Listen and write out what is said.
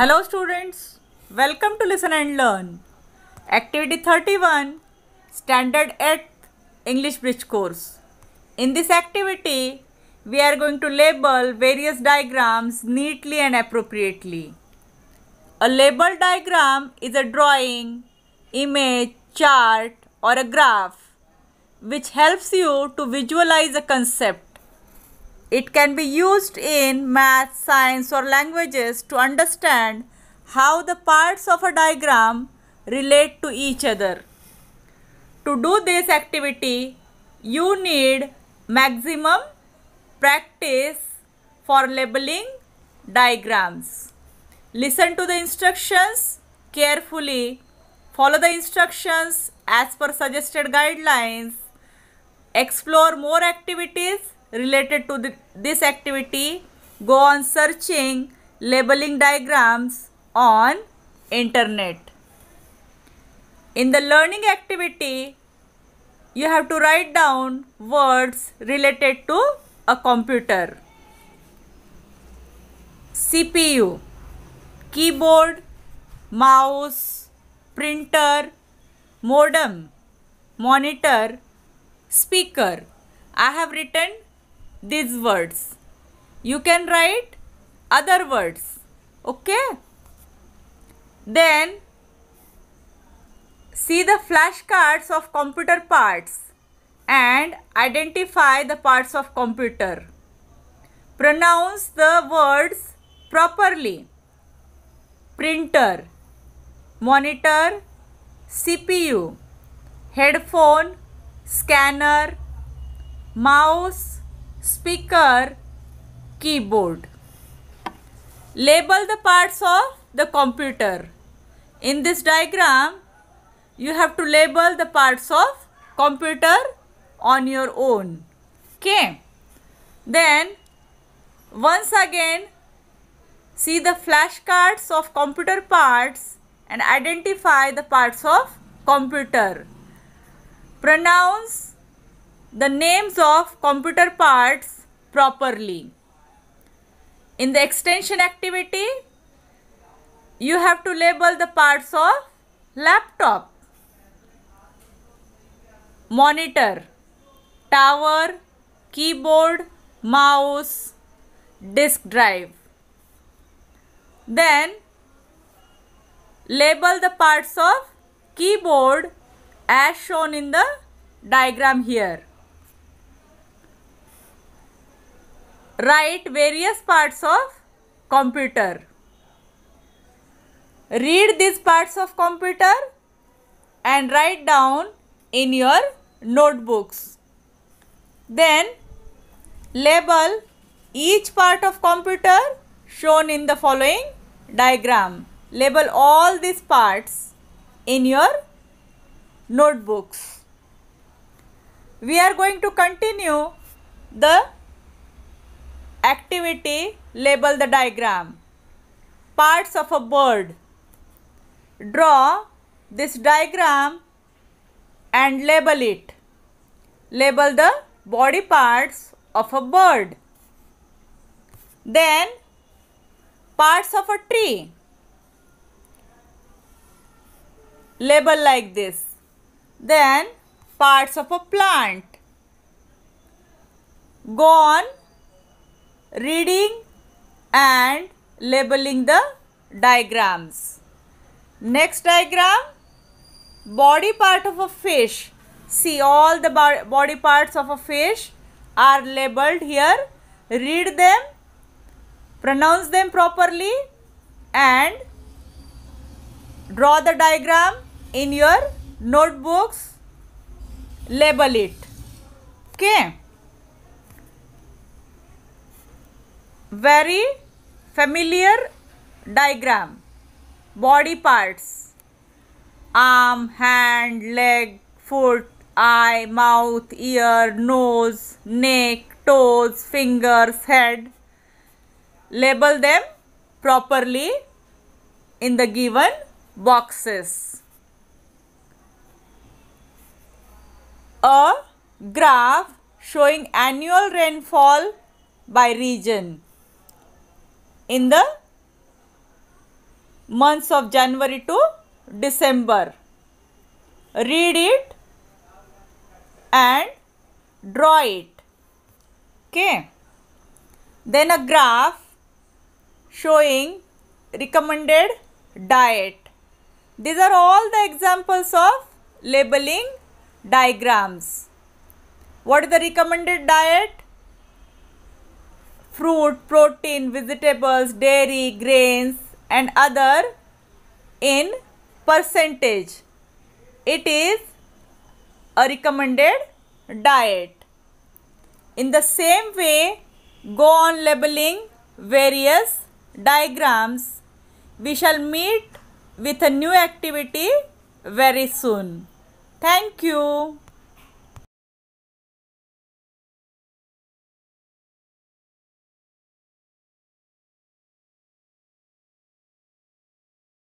Hello students, welcome to Listen and Learn. Activity 31, Standard 8 English Bridge course. In this activity, we are going to label various diagrams neatly and appropriately. A label diagram is a drawing, image, chart or a graph which helps you to visualize a concept it can be used in math, science or languages to understand how the parts of a diagram relate to each other. To do this activity, you need maximum practice for labeling diagrams. Listen to the instructions carefully. Follow the instructions as per suggested guidelines. Explore more activities related to the, this activity, go on searching labeling diagrams on internet. In the learning activity, you have to write down words related to a computer. CPU, keyboard, mouse, printer, modem, monitor, speaker. I have written these words. You can write other words. Okay? Then see the flashcards of computer parts and identify the parts of computer. Pronounce the words properly. Printer, monitor, CPU, headphone, scanner, mouse, speaker, keyboard. Label the parts of the computer. In this diagram, you have to label the parts of computer on your own. Okay. Then, once again, see the flashcards of computer parts and identify the parts of computer. Pronounce the names of computer parts properly. In the extension activity, you have to label the parts of laptop, monitor, tower, keyboard, mouse, disk drive. Then label the parts of keyboard as shown in the diagram here. write various parts of computer read these parts of computer and write down in your notebooks then label each part of computer shown in the following diagram label all these parts in your notebooks we are going to continue the Activity label the diagram. Parts of a bird. Draw this diagram and label it. Label the body parts of a bird. Then parts of a tree. Label like this. Then parts of a plant. Go on reading and labeling the diagrams. Next diagram body part of a fish. See all the body parts of a fish are labeled here. Read them, pronounce them properly and draw the diagram in your notebooks. Label it. Okay. very familiar diagram body parts arm hand leg foot eye mouth ear nose neck toes fingers head label them properly in the given boxes a graph showing annual rainfall by region in the months of January to December. Read it and draw it. Okay. Then a graph showing recommended diet. These are all the examples of labeling diagrams. What is the recommended diet? fruit, protein, vegetables, dairy, grains and other in percentage. It is a recommended diet. In the same way, go on labeling various diagrams. We shall meet with a new activity very soon. Thank you.